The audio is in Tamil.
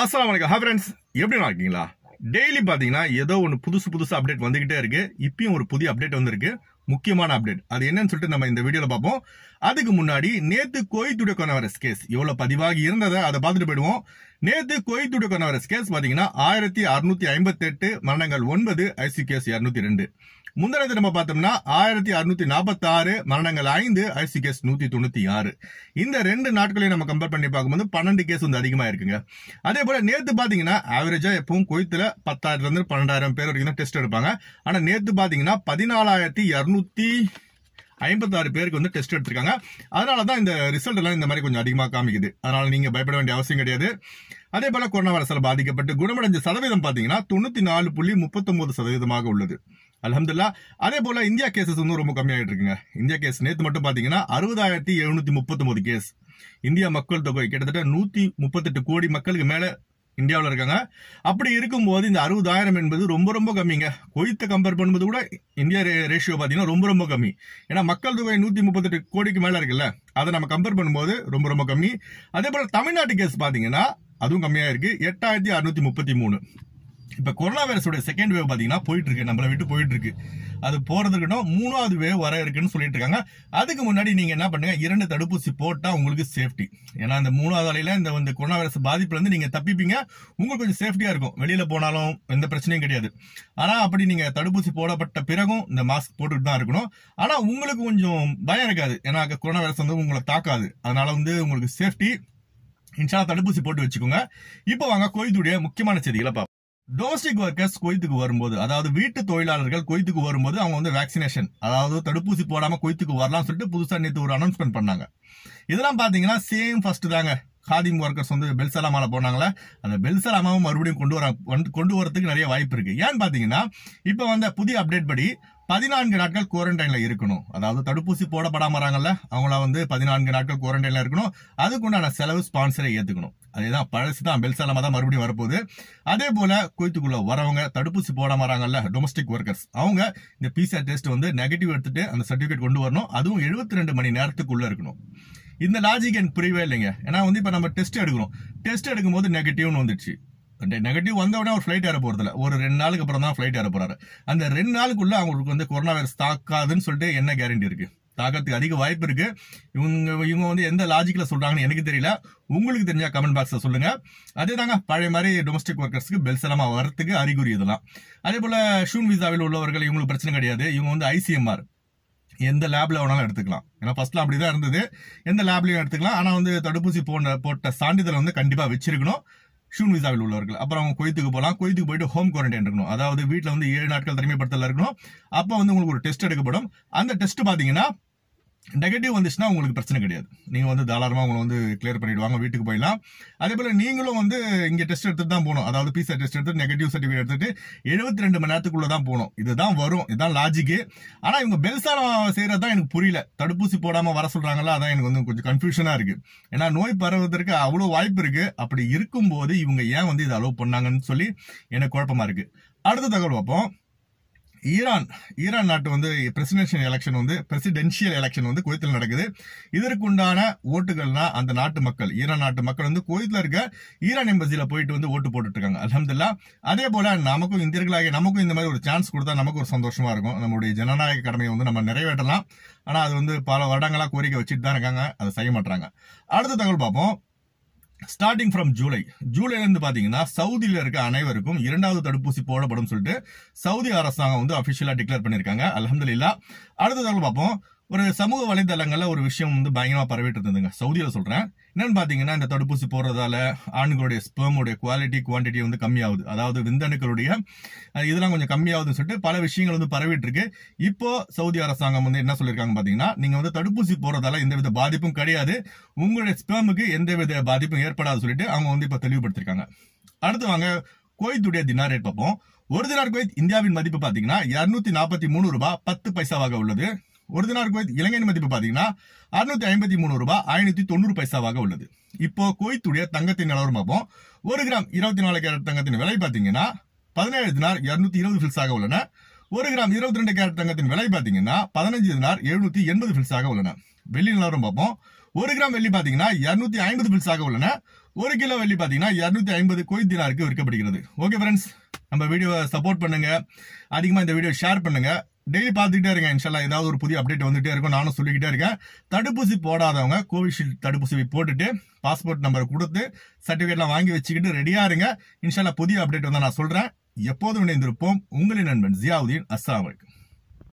அஸ்லாம் வணக்கம் ஹாய் ஃப்ரெண்ட்ஸ் எப்படி நான் இருக்கீங்களா டெய்லி பார்த்தீங்கன்னா ஏதோ ஒன்று புதுசு புதுசு அப்டேட் வந்துகிட்டே இருக்கு இப்பயும் ஒரு புதிய அப்டேட் வந்திருக்கு முக்கியமான அப்டேட் அது என்னன்னு சொல்லிட்டு நம்ம இந்த வீடியோவில் பார்ப்போம் அதுக்கு முன்னாடி நேத்து கோயத்துடைய கொனவரஸ் கேஸ் எவ்வளோ பதிவாகி இருந்ததை அதை பார்த்துட்டு போயிடுவோம் நேத்து கோயத்துடைய கொனவரஸ் கேஸ் பார்த்தீங்கன்னா ஆயிரத்தி அறுநூத்தி ஐம்பத்தெட்டு மரணங்கள் ஒன்பது ஐசி கேஸ் இரநூத்தி ரெண்டு முந்தின நம்ம பார்த்தோம்னா ஆயிரத்தி அறுநூத்தி நாற்பத்தி ஆறு மரணங்கள் ஐந்து ஐசி கேஸ் நூத்தி தொண்ணூத்தி ஆறு இந்த ரெண்டு நாட்களையும் நம்ம கம்பேர் பண்ணி பார்க்கும்போது பன்னெண்டு கேஸ் வந்து அதிகமா இருக்குங்க அதே போல நேத்து பாத்தீங்கன்னா ஆவரேஜா எப்பவும் கொய்த்துல பத்தாயிரத்துல இருந்து பன்னெண்டாயிரம் பேர் வரைக்கும் தான் டெஸ்ட் எடுப்பாங்க ஆனா நேத்து பாத்தீங்கன்னா பதினாலாயிரத்தி இருநூத்தி ஐம்பத்தாறு பேருக்கு வந்து டெஸ்ட் எடுத்திருக்காங்க அதனால தான் இந்த ரிசல்ட் எல்லாம் இந்த மாதிரி கொஞ்சம் அதிகமாக காமிக்குது அதனால நீங்க பயப்பட வேண்டிய அவசியம் கிடையாது அதே போல கொரோனா வைரஸால் பாதிக்கப்பட்டு குணமடைஞ்ச சதவீதம் பாத்தீங்கன்னா தொண்ணூத்தி நாலு புள்ளி முப்பத்தொன்பது சதவீதமாக உள்ளது அலமதுல்லா அதே போல இந்தியா கேசஸ் வந்து ரொம்ப கம்மியாயிட்டு இருக்குங்க இந்தியா கேஸ் நேற்று மட்டும் பாத்தீங்கன்னா அறுபதாயிரத்தி எழுநூத்தி முப்பத்தி கேஸ் இந்தியா மக்கள் தொகை கிட்டத்தட்ட நூத்தி முப்பத்தெட்டு கோடி மக்களுக்கு மேல இந்தியாவில் இருக்காங்க அப்படி இருக்கும்போது இந்த அறுபதாயிரம் என்பது ரொம்ப ரொம்ப கம்மிங்க கொய்த்த கம்பேர் பண்ணும்போது கூட இந்தியா ரேஷியோ பார்த்தீங்கன்னா ரொம்ப ரொம்ப கம்மி ஏன்னா மக்கள் தொகை நூற்றி முப்பத்தெட்டு கோடிக்கு மேலே இருக்குல்ல அதை நம்ம கம்பேர் பண்ணும்போது ரொம்ப ரொம்ப கம்மி அதே போல் தமிழ்நாட்டு கேஸ் பார்த்தீங்கன்னா அதுவும் கம்மியாக இருக்குது எட்டாயிரத்தி அறுநூத்தி முப்பத்தி மூணு இப்போ கொரோனா வைரஸோட செகண்ட் வேவ் பார்த்தீங்கன்னா போயிட்டு இருக்கு நம்மளை விட்டு போயிட்டு இருக்கு அது போறதுக்கிட்ட மூணாவது வேவ் வர இருக்குன்னு சொல்லிட்டு இருக்காங்க அதுக்கு முன்னாடி நீங்க என்ன பண்ணுங்க இரண்டு தடுப்பூசி போட்டா உங்களுக்கு சேஃப்டி ஏன்னா இந்த மூணாவது அலையில இந்த வந்து கொரோனா வைரஸ் பாதிப்புல இருந்து நீங்க தப்பிப்பீங்க உங்களுக்கு கொஞ்சம் சேஃப்டியா இருக்கும் வெளியில போனாலும் எந்த பிரச்சனையும் கிடையாது ஆனா அப்படி நீங்க தடுப்பூசி போடப்பட்ட பிறகும் இந்த மாஸ்க் போட்டுட்டு தான் இருக்கணும் ஆனா உங்களுக்கு கொஞ்சம் பயம் இருக்காது ஏன்னா கொரோனா வைரஸ் வந்து உங்களை தாக்காது அதனால வந்து உங்களுக்கு சேஃப்டி இன்ஷா தடுப்பூசி போட்டு வச்சுக்கோங்க இப்போ வாங்க கோயிலுடைய முக்கியமான செய்திகளை பார்ப்போம் டொமஸ்டிக் ஒர்க்கர்ஸ் கொய்த்துக்கு வரும்போது அதாவது வீட்டு தொழிலாளர்கள் கொய்த்துக்கு வரும்போது அவங்க வந்து வேக்சினேஷன் அதாவது தடுப்பூசி போடாம கொய்த்துக்கு வரலாம்னு சொல்லிட்டு புதுசா நேற்று ஒரு அனௌன்ஸ்மெண்ட் பண்ணாங்க இதெல்லாம் பாத்தீங்கன்னா சேம் ஃபர்ஸ்ட் தாங்க காதிம் ஒர்க்கர்ஸ் வந்து பெல்சலாமால போனாங்களா அந்த பெல்சலாமாவும் மறுபடியும் கொண்டு வர கொண்டு வரதுக்கு நிறைய வாய்ப்பு இருக்கு ஏன்னு பாத்தீங்கன்னா இப்ப வந்த புதிய அப்டேட் படி பதினான்கு நாட்கள் குவாரண்டைன்ல இருக்கணும் அதாவது தடுப்பூசி போடப்படாமறாங்கல்ல அவங்கள வந்து பதினான்கு நாட்கள் குவாரண்டைன்ல இருக்கணும் அதுக்குண்டான செலவு ஸ்பான்சரை ஏத்துக்கணும் அதேதான் பழசு தான் பெல்சாலமாக தான் மறுபடியும் வரப்போகுது அதே போல் குவைத்துக்குள்ளே வரவங்க தடுப்பூசி போட மாறாங்கல்ல டொமஸ்டிக் ஒர்க்கர்ஸ் அவங்க இந்த பிசிஆர் டெஸ்ட் வந்து நெகட்டிவ் எடுத்துட்டு அந்த சர்டிபிகேட் கொண்டு வரணும் அதுவும் எழுபத்தி ரெண்டு மணி நேரத்துக்குள்ளே இருக்கணும் இந்த லாஜிக் எனக்கு புரியவே இல்லைங்க ஏன்னா வந்து இப்போ நம்ம டெஸ்ட் எடுக்கிறோம் டெஸ்ட் எடுக்கும் போது நெகட்டிவ்னு வந்துடுச்சு நெகட்டிவ் வந்த உடனே ஒரு ஃப்ளைட் ஏற போறதுல ஒரு ரெண்டு நாளுக்கு அப்புறம் தான் ஃப்ளைட் ஏற போகிறாரு அந்த ரெண்டு நாளுக்குள்ளே அவங்களுக்கு வந்து கொரோனா வைரஸ் தாக்காதுன்னு சொல்லிட்டு என்ன கேரண்டி இருக்குது தாக்கத்துக்கு அதிக வாய்ப்பு இருக்கு இவங்க இவங்க வந்து எந்த லாஜிக்கில் சொல்றாங்கன்னு எனக்கு தெரியல உங்களுக்கு தெரிஞ்சா கமெண்ட் பாக்ஸில் சொல்லுங்க அதே தாங்க பழைய மாதிரி டொமஸ்டிக் ஒர்க்கர்ஸ்க்கு பெல்சலமாக வரத்துக்கு அறிகுறி இதெல்லாம் அதே போல ஷூன் விசாவில் உள்ளவர்கள் இவங்களுக்கு பிரச்சனை கிடையாது இவங்க வந்து ஐசிஎம்ஆர் எந்த லேப்ல வேணாலும் எடுத்துக்கலாம் ஏன்னா ஃபர்ஸ்ட்லாம் அப்படி தான் இருந்தது எந்த லேப்லையும் எடுத்துக்கலாம் ஆனால் வந்து தடுப்பூசி போன போட்ட சான்றிதழ் வந்து கண்டிப்பாக வச்சிருக்கணும் ஷூன் விசாவில் உள்ளவர்கள் அப்புறம் அவங்க கொய்த்துக்கு போகலாம் கொய்த்துக்கு போயிட்டு ஹோம் குவாரண்டைன் இருக்கணும் அதாவது வீட்டில் வந்து ஏழு நாட்கள் தனிமைப்படுத்தல இருக்கணும் அப்போ வந்து உங்களுக்கு ஒரு டெஸ்ட் எடுக்கப்படும் அந்த டெஸ்ட் பார்த்தீங்கன்னா நெகட்டிவ் வந்துச்சுன்னா உங்களுக்கு பிரச்சனை கிடையாது நீங்கள் வந்து தாராளமாக உங்களை வந்து கிளியர் பண்ணிவிடுவாங்க வீட்டுக்கு போயிடலாம் அதே போல் நீங்களும் வந்து இங்கே டெஸ்ட் எடுத்துகிட்டு தான் போகணும் அதாவது பிசிஆர் டெஸ்ட் எடுத்துட்டு நெகட்டிவ் சர்டிஃபிகேட் எடுத்துகிட்டு எழுபத்தி ரெண்டு மணி நேரத்துக்குள்ளே தான் போகணும் இதுதான் வரும் இதுதான் லாஜிக்கு ஆனால் இவங்க பெல்சாரம் செய்கிறது தான் எனக்கு புரியல தடுப்பூசி போடாமல் வர சொல்கிறாங்களா அதான் எனக்கு வந்து கொஞ்சம் கன்ஃபியூஷனாக இருக்குது ஏன்னா நோய் பரவுவதற்கு அவ்வளோ வாய்ப்பு இருக்குது அப்படி இருக்கும்போது இவங்க ஏன் வந்து இதை அலோவ் பண்ணாங்கன்னு சொல்லி எனக்கு குழப்பமாக இருக்குது அடுத்த தகவல் பார்ப்போம் ஈரான் ஈரான் நாட்டு வந்து பிரசிடென்ஷியல் எலெக்ஷன் வந்து பிரசிடென்ஷியல் எலெக்ஷன் வந்து குவைத்தில் நடக்குது இதற்குண்டான ஓட்டுகள்னா அந்த நாட்டு மக்கள் ஈரான் நாட்டு மக்கள் வந்து குவைத்தில் இருக்க ஈரான் எம்பசியில் போயிட்டு வந்து ஓட்டு போட்டுட்டு இருக்காங்க அலமதுல்லா அதே போல நமக்கும் இந்தியர்களாக நமக்கும் இந்த மாதிரி ஒரு சான்ஸ் கொடுத்தா நமக்கு ஒரு சந்தோஷமா இருக்கும் நம்மளுடைய ஜனநாயக கடமையை வந்து நம்ம நிறைவேற்றலாம் ஆனால் அது வந்து பல வருடங்களாக கோரிக்கை வச்சுட்டு தான் இருக்காங்க அதை செய்ய மாட்டாங்க அடுத்த தகவல் பார்ப்போம் ஸ்டார்டிங் ஃப்ரம் ஜூலை ஜூலைலேருந்து பார்த்தீங்கன்னா சவுதியில் இருக்க அனைவருக்கும் இரண்டாவது தடுப்பூசி போடப்படும் சொல்லிட்டு சவுதி அரசாங்கம் வந்து அஃபிஷியலாக டிக்ளேர் பண்ணியிருக்காங்க அலமதுல்லா அடுத்த தகவல் பார்ப்போம் ஒரு சமூக வலைதளங்கள்ல ஒரு விஷயம் வந்து பயங்கரமாக பரவிட்டு இருந்ததுங்க சவுதியில சொல்கிறேன் என்னன்னு பார்த்தீங்கன்னா இந்த தடுப்பூசி போடுறதால ஆண்களுடைய ஸ்பேமுடைய குவாலிட்டி குவான்டிட்டி வந்து கம்மியாகுது அதாவது விந்தணுக்களுடைய இதெல்லாம் கொஞ்சம் கம்மியாகுதுன்னு சொல்லிட்டு பல விஷயங்கள் வந்து பரவிட்டு இருக்கு இப்போ சவுதி அரசாங்கம் வந்து என்ன சொல்லியிருக்காங்க பார்த்தீங்கன்னா நீங்கள் வந்து தடுப்பூசி போடுறதால எந்தவித பாதிப்பும் கிடையாது உங்களுடைய ஸ்பேமுக்கு எந்தவித பாதிப்பும் ஏற்படாது சொல்லிட்டு அவங்க வந்து இப்போ தெளிவுபடுத்திருக்காங்க அடுத்து வாங்க கோயத்துடைய தினார் ரேட் பார்ப்போம் ஒரு தினார் கோயத் இந்தியாவின் மதிப்பு பார்த்தீங்கன்னா இரநூத்தி நாற்பத்தி மூணு ரூபாய் பத்து பைசாவாக உள்ளது ஒரு தினார் குவைத் இலங்கை மதிப்பு பார்த்தீங்கன்னா அறுநூத்தி ஐம்பத்தி மூணு ரூபாய் ஐநூத்தி தொண்ணூறு பைசாவாக உள்ளது இப்போ குவைத்துடைய தங்கத்தின் நிலவரம் பார்ப்போம் ஒரு கிராம் இருபத்தி நாலு கேரட் தங்கத்தின் விலை பார்த்தீங்கன்னா பதினேழு தினார் இருநூத்தி இருபது ஃபில்ஸாக உள்ளன ஒரு கிராம் இருபத்தி ரெண்டு கேரட் தங்கத்தின் விலை பார்த்தீங்கன்னா பதினஞ்சு தினார் எழுநூத்தி எண்பது ஃபில்ஸாக உள்ளன வெள்ளி நிலவரம் பார்ப்போம் ஒரு கிராம் வெள்ளி பார்த்தீங்கன்னா இரநூத்தி ஐம்பது பில்ஸாக உள்ளன ஒரு கிலோ வெள்ளி பார்த்தீங்கன்னா இரநூத்தி ஐம்பது கோயில் தினாருக்கு விற்கப்படுகிறது ஓகே ஃப்ரெண்ட்ஸ் நம்ம வீடியோவை சப்போர்ட் பண்ணுங்க அதிகமாக இந்த வீடியோ ஷேர் பண்ணுங்க டெய்லி பார்த்துக்கிட்டே இருக்கேன் இன்ஷா ஏதாவது ஒரு புதிய அப்டேட் வந்துகிட்டே இருக்கும் நானும் சொல்லிக்கிட்டே இருக்கேன் தடுப்பூசி போடாதவங்க கோவிஷீல்டு தடுப்பூசி போட்டுட்டு பாஸ்போர்ட் நம்பர் கொடுத்து சர்டிஃபிகேட்லாம் வாங்கி வச்சுக்கிட்டு ரெடியாக இருங்க இன்ஷால்லா புதிய அப்டேட் வந்து நான் சொல்கிறேன் எப்போதும் இணைந்திருப்போம் உங்களின் நண்பன் ஜியாவுதீன் அஸ்லாம் வலைக்கம்